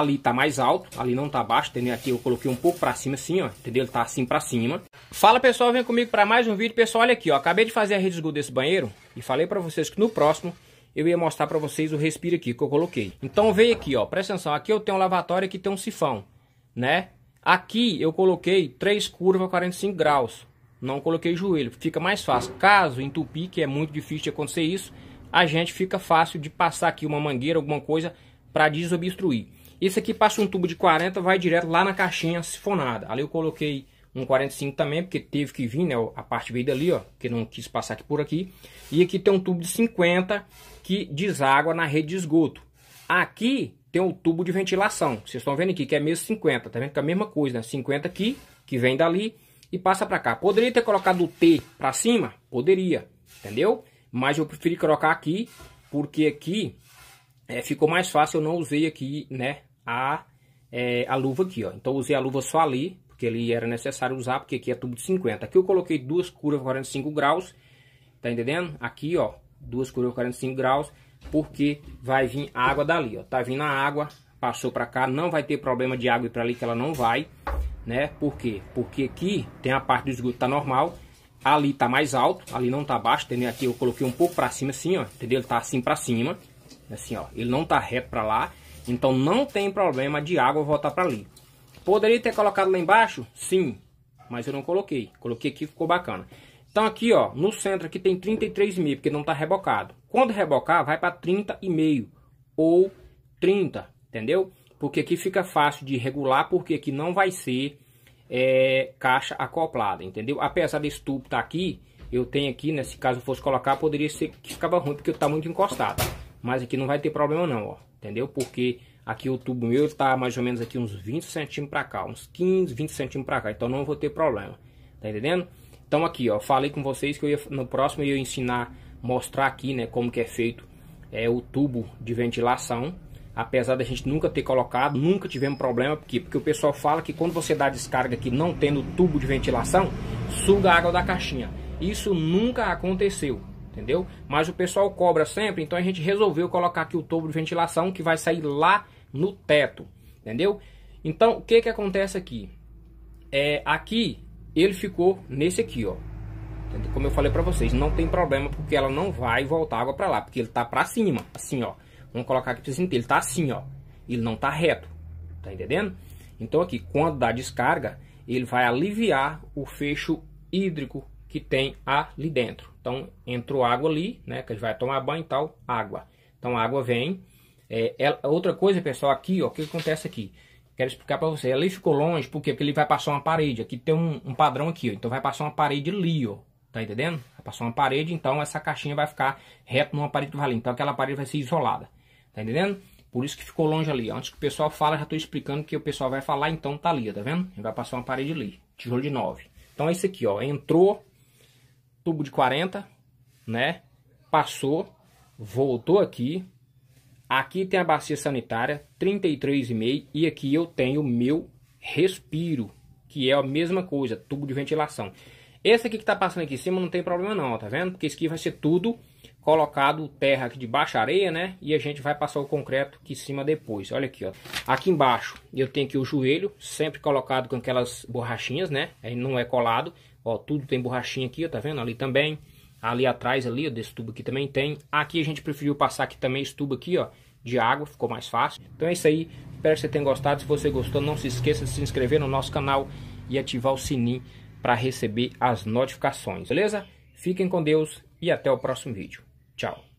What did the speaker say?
ali tá mais alto, ali não tá baixo, entendeu? Aqui eu coloquei um pouco pra cima assim, ó, entendeu? Ele tá assim pra cima. Fala pessoal, vem comigo pra mais um vídeo. Pessoal, olha aqui, ó, acabei de fazer a rede de esgoto desse banheiro e falei pra vocês que no próximo eu ia mostrar pra vocês o respiro aqui que eu coloquei. Então veio aqui, ó, presta atenção, aqui eu tenho um lavatório, aqui tem um sifão, né? Aqui eu coloquei três curvas 45 graus, não coloquei joelho, fica mais fácil. Caso entupir, que é muito difícil de acontecer isso, a gente fica fácil de passar aqui uma mangueira, alguma coisa, para desobstruir. Isso aqui passa um tubo de 40, vai direto lá na caixinha sifonada. Ali eu coloquei um 45 também, porque teve que vir, né? A parte veio dali, ó, que não quis passar aqui por aqui. E aqui tem um tubo de 50 que deságua na rede de esgoto. Aqui tem um tubo de ventilação. Vocês estão vendo aqui que é mesmo 50, tá vendo que é a mesma coisa, né? 50 aqui, que vem dali e passa para cá. Poderia ter colocado o T para cima? Poderia, entendeu? Mas eu preferi colocar aqui, porque aqui é, ficou mais fácil, eu não usei aqui, né, a, é, a luva aqui, ó. Então, usei a luva só ali, porque ele era necessário usar, porque aqui é tubo de 50. Aqui eu coloquei duas curvas 45 graus, tá entendendo? Aqui, ó, duas curvas 45 graus, porque vai vir água dali, ó. Tá vindo a água, passou pra cá, não vai ter problema de água ir pra ali, que ela não vai, né? Por quê? Porque aqui tem a parte do esgoto tá normal, ali tá mais alto, ali não tá baixo, entendeu? Aqui eu coloquei um pouco pra cima assim, ó, entendeu? Ele tá assim pra cima, assim, ó. Ele não tá reto pra lá, então não tem problema de água voltar para ali. Poderia ter colocado lá embaixo? Sim, mas eu não coloquei. Coloquei aqui, ficou bacana. Então aqui, ó, no centro aqui tem 33,5, porque não está rebocado. Quando rebocar, vai para 30,5 ou 30, entendeu? Porque aqui fica fácil de regular, porque aqui não vai ser é, caixa acoplada, entendeu? Apesar desse tubo estar tá aqui, eu tenho aqui, né, se caso fosse colocar, poderia ser que ficava ruim, porque está muito encostado. Mas aqui não vai ter problema não, ó. Entendeu? Porque aqui o tubo meu tá mais ou menos aqui uns 20 centímetros para cá. Uns 15, 20 centímetros para cá. Então não vou ter problema. Tá entendendo? Então aqui, ó. Falei com vocês que eu ia, no próximo eu ia ensinar, mostrar aqui, né? Como que é feito é, o tubo de ventilação. Apesar da gente nunca ter colocado, nunca tivemos problema. Por quê? Porque o pessoal fala que quando você dá descarga aqui não tendo tubo de ventilação, suga a água da caixinha. Isso nunca aconteceu entendeu? Mas o pessoal cobra sempre, então a gente resolveu colocar aqui o tubo de ventilação que vai sair lá no teto, entendeu? Então, o que que acontece aqui? É, aqui ele ficou nesse aqui, ó. Como eu falei para vocês, não tem problema porque ela não vai voltar água para lá, porque ele tá para cima, assim, ó. Vamos colocar aqui para vocês ele tá assim, ó. Ele não tá reto. Tá entendendo? Então aqui, quando dá descarga, ele vai aliviar o fecho hídrico que tem ali dentro. Então, entrou água ali, né? Que a gente vai tomar banho e tal, água. Então, a água vem. É, ela, é, outra coisa, pessoal, aqui, ó, o que acontece aqui? Quero explicar para você. Ali ficou longe, por quê? Porque ele vai passar uma parede. Aqui tem um, um padrão aqui, ó. Então, vai passar uma parede ali, ó. Tá entendendo? Vai passar uma parede, então essa caixinha vai ficar reto numa parede do vai Então, aquela parede vai ser isolada. Tá entendendo? Por isso que ficou longe ali. Antes que o pessoal fala, já estou explicando que o pessoal vai falar, então tá ali, tá vendo? Ele vai passar uma parede ali. Tijolo de 9. Então, é isso aqui, ó. Entrou tubo de 40, né? Passou, voltou aqui. Aqui tem a bacia sanitária, 33,5 e aqui eu tenho o meu respiro, que é a mesma coisa, tubo de ventilação. Esse aqui que tá passando aqui em cima não tem problema não, tá vendo? Porque isso aqui vai ser tudo colocado terra aqui de baixa areia, né? E a gente vai passar o concreto aqui em cima depois. Olha aqui, ó. Aqui embaixo eu tenho aqui o joelho, sempre colocado com aquelas borrachinhas, né? Aí não é colado, Ó, tudo tem borrachinha aqui, ó, tá vendo? Ali também. Ali atrás, ali, ó, desse tubo aqui também tem. Aqui a gente preferiu passar aqui também esse tubo aqui, ó, de água, ficou mais fácil. Então é isso aí, espero que você tenha gostado. Se você gostou, não se esqueça de se inscrever no nosso canal e ativar o sininho para receber as notificações, beleza? Fiquem com Deus e até o próximo vídeo. Tchau!